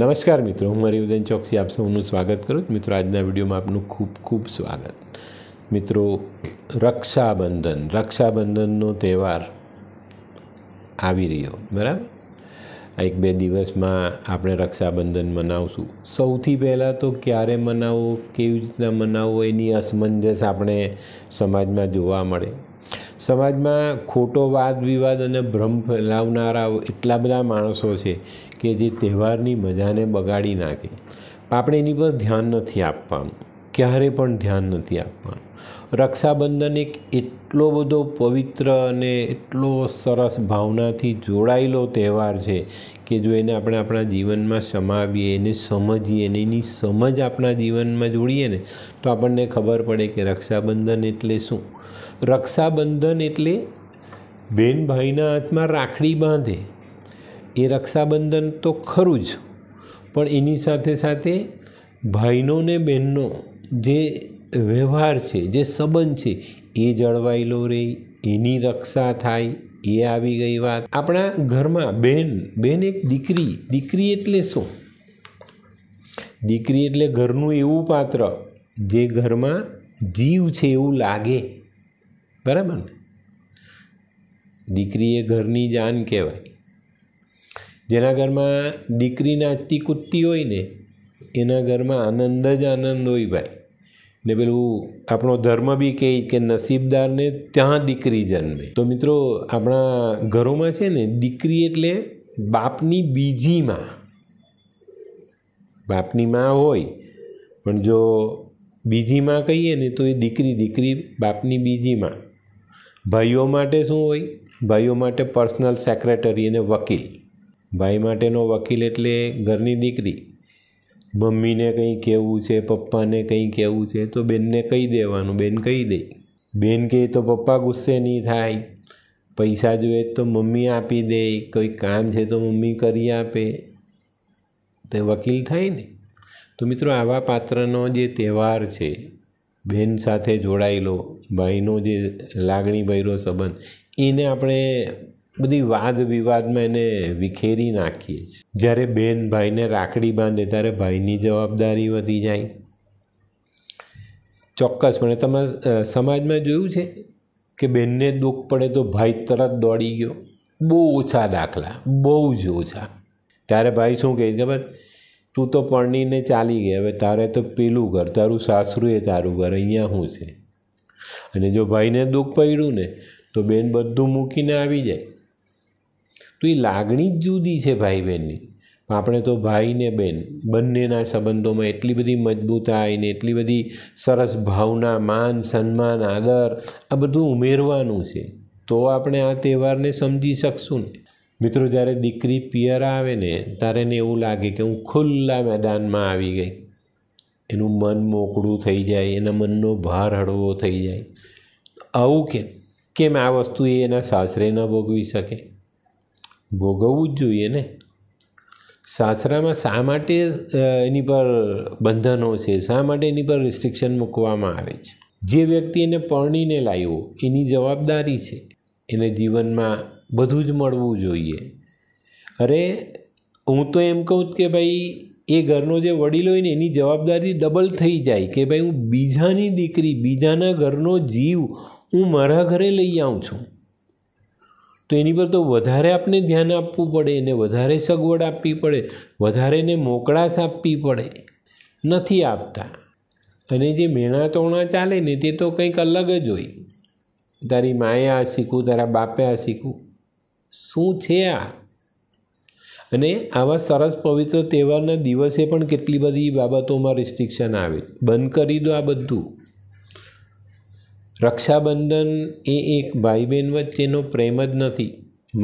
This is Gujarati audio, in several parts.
નમસ્કાર મિત્રો હું હરિવદન ચોકસી આપ સૌનું સ્વાગત કરું મિત્રો આજના વિડીયોમાં આપનું ખૂબ ખૂબ સ્વાગત મિત્રો રક્ષાબંધન રક્ષાબંધનનો તહેવાર આવી રહ્યો બરાબર એક બે દિવસમાં આપણે રક્ષાબંધન મનાવશું સૌથી પહેલાં તો ક્યારે મનાવો કેવી રીતના મનાવવો એની અસમંજસ આપણે સમાજમાં જોવા મળે સમાજમાં ખોટો વાદ વિવાદ અને ભ્રમ ફેલાવનારા એટલા બધા માણસો છે કે જે તહેવારની મજાને બગાડી નાખે આપણે એની પર ધ્યાન નથી આપવાનું ક્યારે પણ ધ્યાન નથી આપવાનું રક્ષાબંધન એક એટલો બધો પવિત્ર અને એટલો સરસ ભાવનાથી જોડાયેલો તહેવાર છે કે જો એને આપણે આપણા જીવનમાં સમાવીએ એને સમજીએ અને એની સમજ આપણા જીવનમાં જોડીએ ને તો આપણને ખબર પડે કે રક્ષાબંધન એટલે શું રક્ષાબંધન એટલે બેન ભાઈના હાથમાં રાખડી બાંધે એ રક્ષાબંધન તો ખરું જ પણ એની સાથે સાથે ભાઈનો ને બહેનનો જે વ્યવહાર છે જે સંબંધ છે એ જળવાયેલો રહે એની રક્ષા થાય એ આવી ગઈ વાત આપણા ઘરમાં બહેન બહેન એક દીકરી દીકરી એટલે શું દીકરી એટલે ઘરનું એવું પાત્ર જે ઘરમાં જીવ છે એવું લાગે બરાબર દીકરી એ ઘરની જાન કહેવાય જેના ઘરમાં દીકરી નાચતી કૂદતી હોય ને એના ઘરમાં આનંદ જ આનંદ હોય ભાઈ ને પેલું આપણો ધર્મ બી કહે કે નસીબદારને ત્યાં દીકરી જન્મે તો મિત્રો આપણા ઘરોમાં છે ને દીકરી એટલે બાપની બીજી માં બાપની માં હોય પણ જો બીજી માં કહીએ ને તો એ દીકરી દીકરી બાપની બીજી માં ભાઈઓ માટે શું હોય ભાઈઓ માટે પર્સનલ સેક્રેટરી અને વકીલ ભાઈ માટેનો વકીલ એટલે ઘરની દીકરી મમ્મીને કંઈ કહેવું છે પપ્પાને કંઈ કહેવું છે તો બેનને કહી દેવાનું બેન કહી દે બેન કહે તો પપ્પા ગુસ્સે નહીં થાય પૈસા જોઈએ તો મમ્મી આપી દે કોઈ કામ છે તો મમ્મી કરી આપે તે વકીલ થાય ને તો મિત્રો આવા પાત્રનો જે તહેવાર છે બહેન સાથે જોડાયેલો ભાઈનો જે લાગણી લાગણીભર્યો સંબંધ એને આપણે બધી વાદ વિવાદમાં એને વિખેરી નાખીએ છીએ જ્યારે બેન ભાઈને રાખડી બાંધે ત્યારે ભાઈની જવાબદારી વધી જાય ચોક્કસપણે તમે સમાજમાં જોયું છે કે બેનને દુઃખ પડે તો ભાઈ તરત દોડી ગયો બહુ ઓછા દાખલા બહુ જ ઓછા ત્યારે ભાઈ શું કહે ખબર તું તો પરણીને ચાલી ગઈ હવે તારે તો પેલું ઘર તારું સાસરું એ તારું ઘર અહીંયા શું છે અને જો ભાઈને દુઃખ પડ્યું ને તો બેન બધું મૂકીને આવી જાય તો એ લાગણી જ જુદી છે ભાઈ બહેનની આપણે તો ભાઈ ને બેન બંનેના સંબંધોમાં એટલી બધી મજબૂતાઈ ને એટલી બધી સરસ ભાવના માન સન્માન આદર આ બધું ઉમેરવાનું છે તો આપણે આ તહેવારને સમજી શકશું ને મિત્રો જ્યારે દીકરી પિયર આવે ને ત્યારે એને એવું લાગે કે હું ખુલ્લા મેદાનમાં આવી ગઈ એનું મન મોકળું થઈ જાય એના મનનો ભાર હળવો થઈ જાય આવું કેમ કેમ આ વસ્તુ એ એના સાસરે ન ભોગવી શકે ભોગવવું જ જોઈએ ને સાસરામાં શા માટે એની પર બંધનો છે શા માટે એની પર રિસ્ટ્રિક્શન મૂકવામાં આવે છે જે વ્યક્તિ એને પરણીને લાવ્યો એની જવાબદારી છે એને જીવનમાં બધું જ મળવું જોઈએ અરે હું તો એમ કહું કે ભાઈ એ ઘરનો જે વડીલ હોય ને એની જવાબદારી ડબલ થઈ જાય કે ભાઈ હું બીજાની દીકરી બીજાના ઘરનો જીવ હું મારા ઘરે લઈ આવું છું તો એની પર તો વધારે આપણે ધ્યાન આપવું પડે એને વધારે સગવડ આપવી પડે વધારે એને મોકળાશ આપવી પડે નથી આપતા અને જે મેણાતોણા ચાલે ને તે તો કંઈક અલગ જ હોય તારી માએ આ શીખવું તારા બાપે આ શીખવું શું છે આ અને આવા સરસ પવિત્ર તહેવારના દિવસે પણ કેટલી બધી બાબતોમાં રિસ્ટ્રિક્શન આવે બંધ કરી દો આ બધું રક્ષાબંધન એ એક ભાઈ બહેન વચ્ચેનો પ્રેમ જ નથી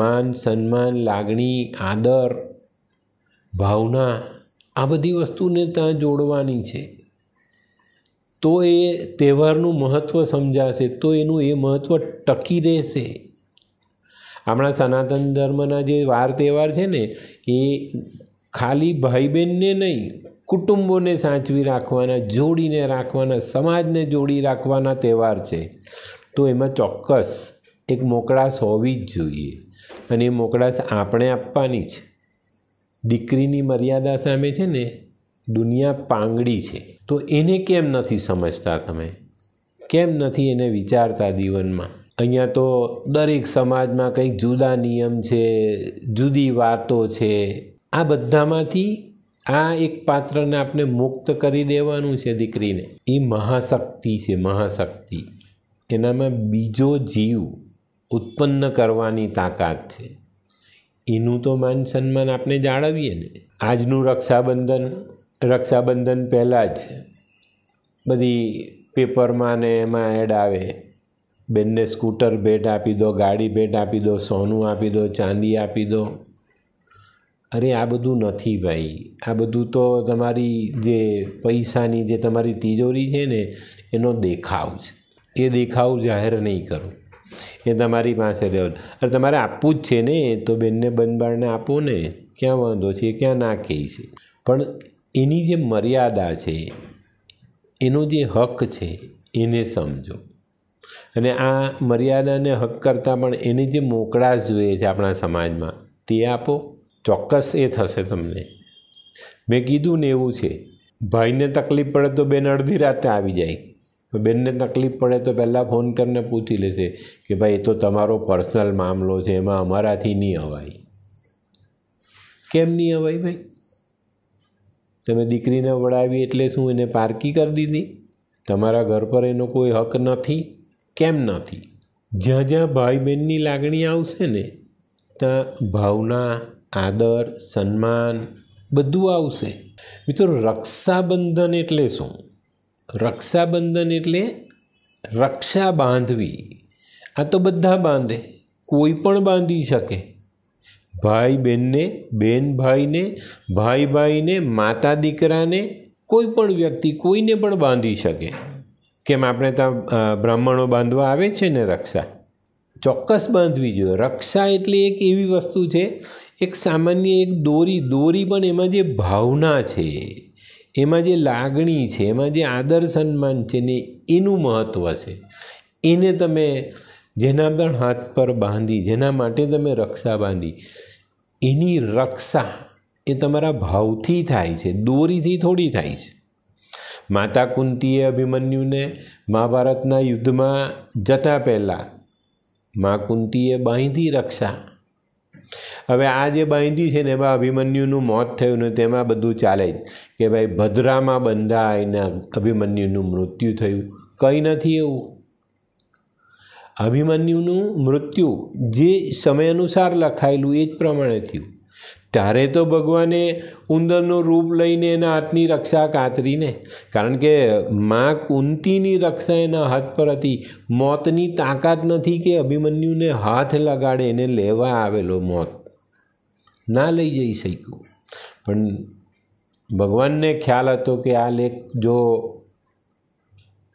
માન સન્માન લાગણી આદર ભાવના આ બધી વસ્તુને ત્યાં જોડવાની છે તો એ તહેવારનું મહત્ત્વ સમજાશે તો એનું એ મહત્ત્વ ટકી રહેશે આપણા સનાતન ધર્મના જે વાર તહેવાર છે ને એ ખાલી ભાઈ બહેનને નહીં કુટુંબોને સાચવી રાખવાના જોડીને રાખવાના સમાજને જોડી રાખવાના તહેવાર છે તો એમાં ચોક્કસ એક મોકળાશ હોવી જ જોઈએ અને એ મોકળાશ આપણે આપવાની છે દીકરીની મર્યાદા સામે છે ને દુનિયા પાંગડી છે તો એને કેમ નથી સમજતા તમે કેમ નથી એને વિચારતા જીવનમાં અહીંયા તો દરેક સમાજમાં કંઈક જુદા નિયમ છે જુદી વાતો છે આ બધામાંથી આ એક પાત્રને આપણે મુક્ત કરી દેવાનું છે દીકરીને એ મહાશક્તિ છે મહાશક્તિ એનામાં બીજો જીવ ઉત્પન્ન કરવાની તાકાત છે એનું તો માન સન્માન આપણે જાળવીએ ને આજનું રક્ષાબંધન રક્ષાબંધન પહેલાં જ બધી પેપરમાં ને એમાં એડ આવે બેનને સ્કૂટર ભેટ આપી દો ગાડી ભેટ આપી દો સોનું આપી દો ચાંદી આપી દો અરે આ બધું નથી ભાઈ આ બધું તો તમારી જે પૈસાની જે તમારી તિજોરી છે ને એનો દેખાવ છે એ દેખાવ જાહેર નહીં કરો એ તમારી પાસે રહેવું અરે તમારે આપવું જ છે ને તો બેનને બંધબાળને આપો ને ક્યાં વાંધો છે ક્યાં ના કહે છે પણ એની જે મર્યાદા છે એનો જે હક છે એને સમજો અને આ મર્યાદાને હક કરતાં પણ એની જે મોકળાશ જોઈએ છે આપણા સમાજમાં તે આપો ચોક્કસ એ થશે તમને મેં કીધું ને એવું છે ભાઈને તકલીફ પડે તો બેન અડધી રાતે આવી જાય બેનને તકલીફ પડે તો પહેલાં ફોન કરીને પૂછી લેશે કે ભાઈ એ તો તમારો પર્સનલ મામલો છે એમાં અમારાથી નહીં અવાય કેમ નહીં અવાય ભાઈ તમે દીકરીને વડાવી એટલે શું એને પારકી કરી દીધી તમારા ઘર પર એનો કોઈ હક નથી કેમ નથી જ્યાં જ્યાં ભાઈ બહેનની લાગણી આવશે ને ત્યાં ભાવના આદર સન્માન બધું આવશે મિત્રો રક્ષાબંધન એટલે શું રક્ષાબંધન એટલે રક્ષા બાંધવી આ તો બધા બાંધે કોઈ પણ બાંધી શકે ભાઈ બહેનને બેન ભાઈને ભાઈ ભાઈને માતા દીકરાને કોઈ પણ વ્યક્તિ કોઈને પણ બાંધી શકે કેમ આપણે ત્યાં બ્રાહ્મણો બાંધવા આવે છે ને રક્ષા ચોક્કસ બાંધવી જોઈએ રક્ષા એટલે એક એવી વસ્તુ છે એક સામાન્ય એક દોરી દોરી પણ એમાં જે ભાવના છે એમાં જે લાગણી છે એમાં જે આદર સન્માન છે ને એનું મહત્ત્વ છે એને તમે જેના પણ હાથ પર બાંધી જેના માટે તમે રક્ષા બાંધી એની રક્ષા એ તમારા ભાવથી થાય છે દોરીથી થોડી થાય છે માતા કુંતીએ અભિમન્યુને મહાભારતના યુદ્ધમાં જતા પહેલાં મા કુંતીએ બાંધી રક્ષા હવે આ જે બાંધી છે ને એમાં અભિમન્યુનું મોત થયું ને તેમાં બધું ચાલે જ કે ભાઈ ભદ્રામાં બંધાઈને અભિમન્યુનું મૃત્યુ થયું કંઈ નથી એવું અભિમન્યુનું મૃત્યુ જે સમય અનુસાર લખાયેલું એ જ પ્રમાણે થયું ત્યારે તો ભગવાને ઉંદરનું રૂપ લઈને એના હાથની રક્ષા કાતરીને કારણ કે મા કુંતીની રક્ષા એના હાથ પર હતી મોતની તાકાત નથી કે અભિમન્યુને હાથ લગાડે એને લેવા આવેલો મોત ના લઈ જઈ શક્યું પણ ભગવાનને ખ્યાલ હતો કે આ લેખ જો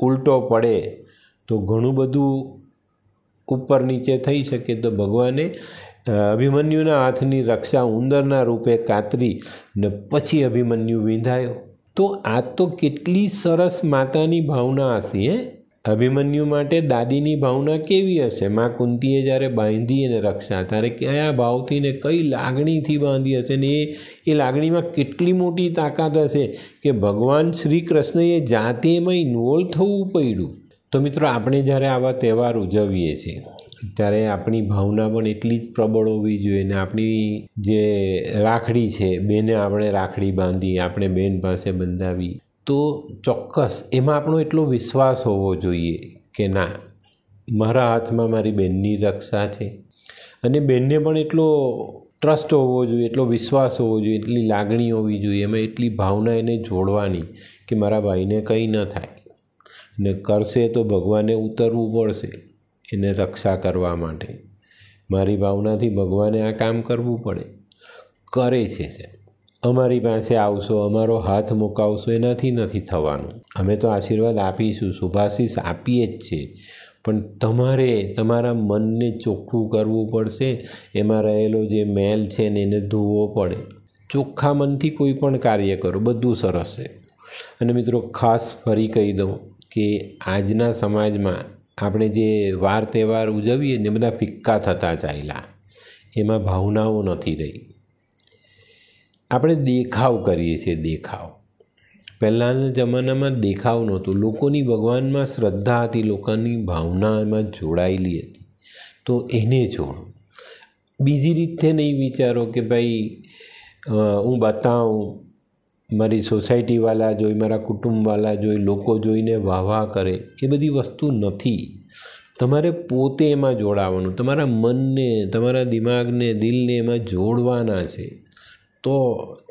ઉલટો પડે તો ઘણું બધું ઉપર નીચે થઈ શકે તો ભગવાને અભિમન્યુના હાથની રક્ષા ઉંદરના રૂપે કાતરી ને પછી અભિમન્યુ વિંધાયો તો આ તો કેટલી સરસ માતાની ભાવના હશે હે અભિમન્યુ માટે દાદીની ભાવના કેવી હશે મા કુંતીએ જ્યારે બાંધી એને રક્ષા ત્યારે કયા ભાવથી ને કઈ લાગણીથી બાંધી હશે ને એ એ લાગણીમાં કેટલી મોટી તાકાત હશે કે ભગવાન શ્રી કૃષ્ણએ જાતેમાં એમાં ઇન્વોલ્વ થવું પડ્યું તો મિત્રો આપણે જ્યારે આવા તહેવાર ઉજવીએ છીએ ત્યારે આપણી ભાવના પણ એટલી જ પ્રબળ હોવી જોઈએ ને આપણી જે રાખડી છે બેને આપણે રાખડી બાંધી આપણે બેન પાસે બંધાવી તો ચોક્કસ એમાં આપણો એટલો વિશ્વાસ હોવો જોઈએ કે ના મારા હાથમાં મારી બહેનની રક્ષા છે અને બહેનને પણ એટલો ટ્રસ્ટ હોવો જોઈએ એટલો વિશ્વાસ હોવો જોઈએ એટલી લાગણી હોવી જોઈએ એમાં એટલી ભાવના એને જોડવાની કે મારા ભાઈને કંઈ ન થાય ને કરશે તો ભગવાને ઉતરવું પડશે એને રક્ષા કરવા માટે મારી ભાવનાથી ભગવાને આ કામ કરવું પડે કરે છે સાહેબ અમારી પાસે આવશો અમારો હાથ મુકાવશો એનાથી નથી થવાનું અમે તો આશીર્વાદ આપીશું શુભાશીષ આપીએ જ છીએ પણ તમારે તમારા મનને ચોખ્ખું કરવું પડશે એમાં રહેલો જે મેલ છે ને એને ધોવો પડે ચોખ્ખા મનથી કોઈ પણ કાર્ય કરો બધું સરસ છે અને મિત્રો ખાસ ફરી કહી દઉં કે આજના સમાજમાં આપણે જે વાર તહેવાર ઉજવીએ ને બધા ફિક્કા થતા ચાલ્યા એમાં ભાવનાઓ નથી રહી આપણે દેખાવ કરીએ છીએ દેખાવ પહેલાંના જમાનામાં દેખાવ નહોતું લોકોની ભગવાનમાં શ્રદ્ધા હતી લોકોની ભાવનામાં જોડાયેલી હતી તો એને જોડો બીજી રીતે નહીં વિચારો કે ભાઈ હું બતાવું મારી સોસાયટીવાળા જોઈ મારા કુટુંબવાળા જોઈ લોકો જોઈને વાહ વાહ કરે એ બધી વસ્તુ નથી તમારે પોતે એમાં જોડાવાનું તમારા મનને તમારા દિમાગને દિલને એમાં જોડવાના છે તો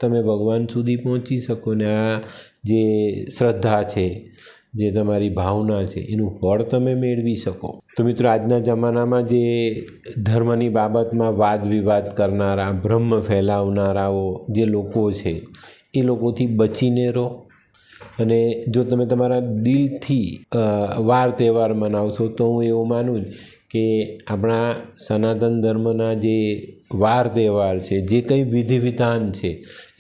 તમે ભગવાન સુધી પહોંચી શકો ને આ જે શ્રદ્ધા છે જે તમારી ભાવના છે એનું ફળ તમે મેળવી શકો તો મિત્રો આજના જમાનામાં જે ધર્મની બાબતમાં વાદ વિવાદ કરનારા બ્રહ્મ ફેલાવનારાઓ જે લોકો છે એ લોકોથી બચીને રહો અને જો તમે તમારા દિલથી વાર તહેવાર મનાવશો તો હું એવું માનું કે આપણા સનાતન ધર્મના જે વાર તહેવાર છે જે કંઈ વિધિ વિધાન છે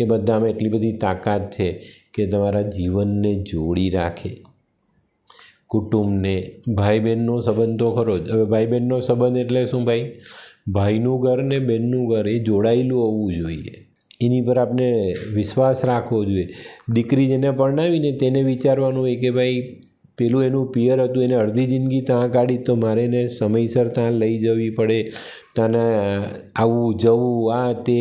એ બધામાં એટલી બધી તાકાત છે કે તમારા જીવનને જોડી રાખે કુટુંબને ભાઈ બહેનનો સંબંધ તો ખરો જ હવે ભાઈ બહેનનો સંબંધ એટલે શું ભાઈ ભાઈનું ઘર ને બહેનનું ઘર એ જોડાયેલું હોવું જોઈએ એની પર આપણે વિશ્વાસ રાખવો જોઈએ દીકરી જેને પરણાવીને તેને વિચારવાનું હોય કે ભાઈ પેલું એનું પિયર હતું એને અડધી જિંદગી ત્યાં કાઢી તો મારે એને સમયસર ત્યાં લઈ જવી પડે તને આવવું જવું આ તે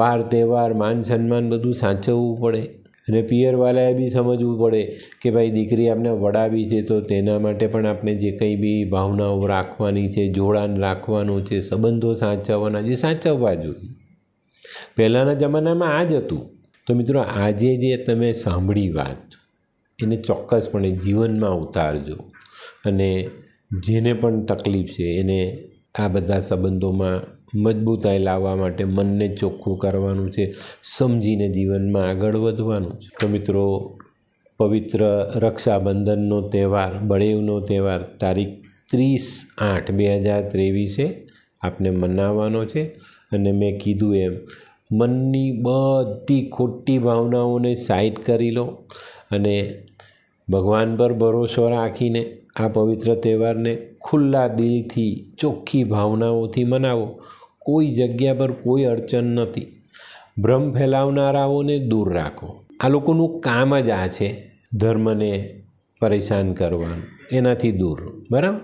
વાર તહેવાર માન સન્માન બધું સાચવવું પડે અને પિયરવાલાએ બી સમજવું પડે કે ભાઈ દીકરી આપણે વડાવી છે તો તેના માટે પણ આપણે જે કંઈ બી ભાવનાઓ રાખવાની છે જોડાણ રાખવાનું છે સંબંધો સાચવવાના છે સાચવવા જોઈએ પહેલાંના જમાનામાં આ જ હતું તો મિત્રો આજે જે તમે સાંભળી વાત એને ચોક્કસપણે જીવનમાં ઉતારજો અને જેને પણ તકલીફ છે એને આ બધા સંબંધોમાં મજબૂતાઈ લાવવા માટે મનને ચોખ્ખું કરવાનું છે સમજીને જીવનમાં આગળ વધવાનું છે તો મિત્રો પવિત્ર રક્ષાબંધનનો તહેવાર બળેવનો તહેવાર તારીખ ત્રીસ આઠ બે હજાર ત્રેવીસે આપને મનાવવાનો છે અને મેં કીધું એમ મનની બધી ખોટી ભાવનાઓને સાઈડ કરી લો અને ભગવાન પર ભરોસો રાખીને આ પવિત્ર તહેવારને ખુલ્લા દિલથી ચોખ્ખી ભાવનાઓથી મનાવો કોઈ જગ્યા પર કોઈ અડચણ નથી ભ્રમ ફેલાવનારાઓને દૂર રાખો આ લોકોનું કામ જ આ છે ધર્મને પરેશાન કરવાનું એનાથી દૂર બરાબર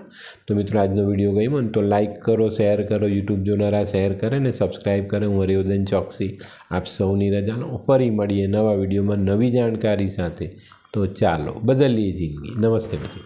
તો મિત્રો આજનો વિડીયો ગયો ને તો લાઇક કરો શેર કરો યુટ્યુબ જોનારા શેર કરે ને સબસ્ક્રાઈબ કરે હું હરિવર્ધન ચોકસી આપ સૌની રજાનો ફરી મળીએ નવા વિડીયોમાં નવી જાણકારી સાથે તો ચાલો બદલીએ જિંદગી નમસ્તે મિત્રો